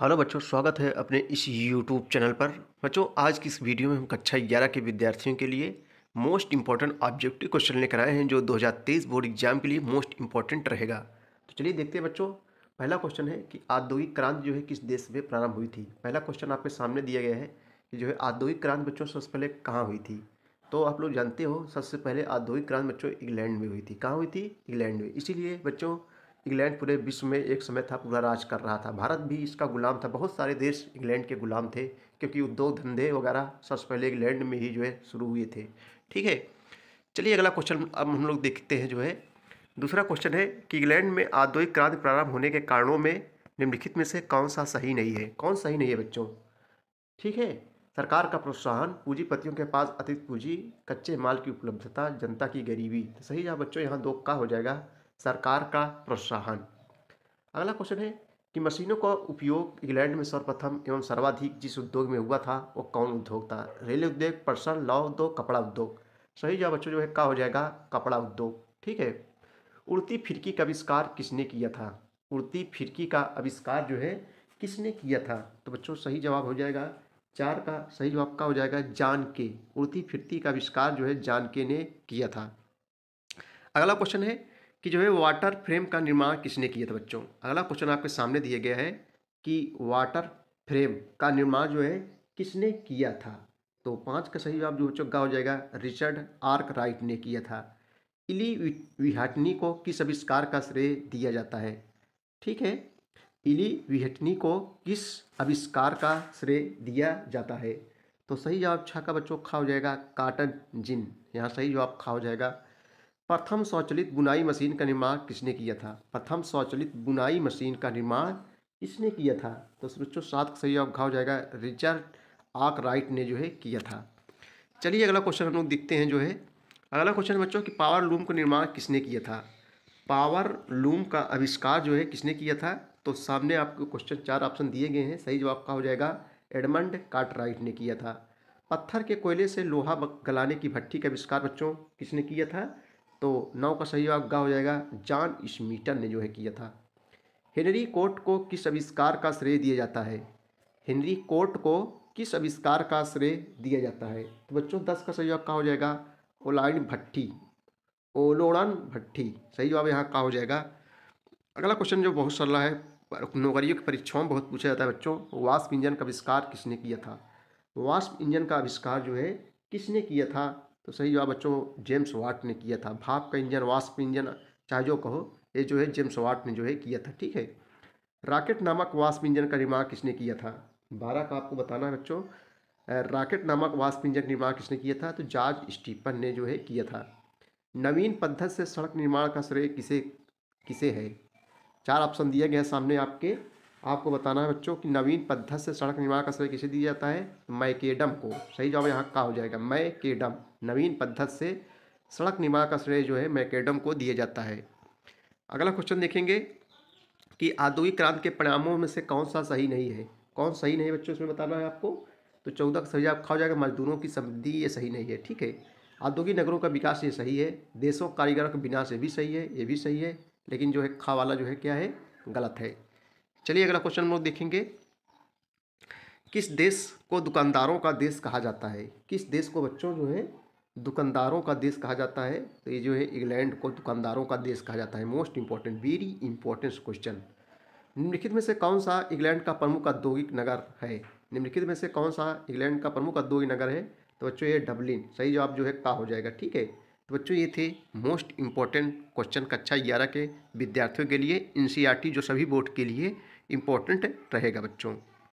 hello बच्चों स्वागत है अपने इस यूट्यूब चैनल पर बच्चों आज की इस वीडियो में हम कक्षा ग्यारह के विद्यार्थियों के लिए मोस्ट इम्पॉर्टेंट ऑब्जेक्टिव क्वेश्चन लेकर आए हैं जो 2023 बोर्ड एग्जाम के लिए मोस्ट इम्पॉर्टेंट रहेगा तो चलिए देखते हैं बच्चों पहला क्वेश्चन है कि औद्योगिक क्रांति जो है किस देश में प्रारंभ हुई थी पहला क्वेश्चन आपके सामने दिया गया है कि जो है औद्योगिक क्रांति बच्चों सबसे पहले कहाँ हुई थी तो आप लोग जानते हो सबसे पहले औद्योगिक क्रांति बच्चों इंग्लैंड में हुई थी कहाँ हुई थी इंग्लैंड में इसीलिए बच्चों इंग्लैंड पूरे विश्व में एक समय था पूरा राज कर रहा था भारत भी इसका गुलाम था बहुत सारे देश इंग्लैंड के गुलाम थे क्योंकि उद्योग धंधे वगैरह सबसे पहले इंग्लैंड में ही जो है शुरू हुए थे ठीक है चलिए अगला क्वेश्चन अब हम लोग देखते हैं जो है दूसरा क्वेश्चन है कि इंग्लैंड में आद्योगिक क्रांति प्रारंभ होने के कारणों में निम्नलिखित में से कौन सा सही नहीं है कौन सही नहीं है बच्चों ठीक है सरकार का प्रोत्साहन पूंजीपतियों के पास अतिरिक्त पूंजी कच्चे माल की उपलब्धता जनता की गरीबी तो सही जहाँ बच्चों यहाँ दो का हो जाएगा सरकार का प्रोत्साहन अगला क्वेश्चन है कि मशीनों का उपयोग इंग्लैंड में सर्वप्रथम एवं सर्वाधिक जिस उद्योग में हुआ था वो कौन उद्योग था रेल उद्योग पर्सन लॉ उद्योग कपड़ा उद्योग सही जवाब बच्चों जो है क्या हो जाएगा कपड़ा उद्योग ठीक है उड़ती फिरकी का आविष्कार किसने किया था उड़ती फिरकी का आविष्कार जो है किसने किया था तो बच्चों सही जवाब हो जाएगा चार का सही जवाब का हो जाएगा जान के उड़ती फिरती का आविष्कार जो है जान के ने किया था अगला क्वेश्चन है कि जो है वाटर फ्रेम का निर्माण किसने किया था बच्चों अगला क्वेश्चन आपके सामने दिया गया है कि वाटर फ्रेम का निर्माण जो है किसने किया था तो पाँच का सही जवाब जो बच्चों का हो जाएगा रिचर्ड आर्क राइट ने किया था इली विहटनी को किस आविष्कार का श्रेय दिया जाता है ठीक है इली विहटनी को किस आविष्कार का श्रेय दिया जाता है तो सही जवाब छा का बच्चों खा हो जाएगा काटन जिन यहाँ सही जवाब खा हो जाएगा प्रथम स्वचालित बुनाई मशीन का निर्माण किसने किया था प्रथम स्वचलित बुनाई मशीन का निर्माण किसने किया था तो बच्चों सात का सही अवघा हो जाएगा रिचर्ड आक राइट ने जो है किया था चलिए अगला क्वेश्चन हम लोग देखते हैं जो है अगला क्वेश्चन बच्चों कि पावर लूम का निर्माण किसने किया था पावर लूम का आविष्कार जो है किसने किया था तो सामने आपको क्वेश्चन चार ऑप्शन दिए गए हैं सही जवाब का हो जाएगा एडमंड कार्टराइट ने किया था पत्थर के कोयले से लोहा गलाने की भट्टी का आविष्कार बच्चों किसने किया था तो नौ का सही गा हो जाएगा जॉन स्मीटन ने जो है किया था हेनरी कोर्ट को किस आविष्कार का श्रेय दिया जाता है हेनरी कोर्ट को किस आविष्कार का श्रेय दिया जाता है तो बच्चों दस का सही कहा हो जाएगा ओलाइन भट्टी ओलोड़न भट्टी सही जवाब यहाँ का हो जाएगा अगला क्वेश्चन जो बहुत सरला है नौकरियों की परीक्षाओं में बहुत पूछा जाता है बच्चों वास्प इंजन का आविष्कार किसने किया था वास्प इंजन का आविष्कार जो है किसने किया था तो सही जवाब बच्चों जेम्स वाट ने किया था भाप का इंजन वास्प इंजन चाहे जो कहो ये जो है जेम्स वाट ने जो है किया था ठीक है रॉकेट नामक वास्प इंजन का निर्माण किसने किया था बारह का आपको बताना है बच्चों रॉकेट नामक वास्प इंजन निर्माण किसने किया था तो जॉर्ज स्टीफन ने जो है किया था नवीन पद्धत से सड़क निर्माण का श्रेय किसे किसे है चार ऑप्शन दिया गया सामने आपके आपको बताना है बच्चों कि नवीन पद्धत से सड़क निर्माण का श्रेय किसे दिया जाता है मैकेडम को सही जवाब यहाँ का हो जाएगा मैकेडम नवीन पद्धत से सड़क निर्माण का श्रेय जो है मैकेडम को दिया जाता है अगला क्वेश्चन देखेंगे कि औद्योगिक क्रांति के परिणामों में से कौन सा सही नहीं है कौन सही नहीं है बच्चों इसमें बताना है आपको तो चौदह का सही आपका हो जाएगा मजदूरों की समृद्धि ये सही नहीं है ठीक है औद्योगिक नगरों का विकास ये सही है देशों कारीगरों का विनाश ये भी सही है ये भी सही है लेकिन जो है खा वाला जो है क्या है गलत है चलिए अगला क्वेश्चन हम लोग देखेंगे किस देश को दुकानदारों का देश कहा जाता है किस देश को बच्चों जो है दुकानदारों का देश कहा जाता है तो ये जो है इंग्लैंड को दुकानदारों का देश कहा जाता है most important very important question निम्नलिखित में से कौन सा इंग्लैंड का प्रमुख औद्योगिक नगर है निम्नलिखित में से कौन सा इंग्लैंड का प्रमुख औद्योगिक नगर है तो बच्चों ये डबलिन सही जवाब जो है का हो जाएगा ठीक है तो बच्चों ये थे मोस्ट इंपॉर्टेंट क्वेश्चन कक्षा ग्यारह के विद्यार्थियों के लिए एन e जो सभी बोर्ड के लिए इम्पोर्टेंट रहेगा बच्चों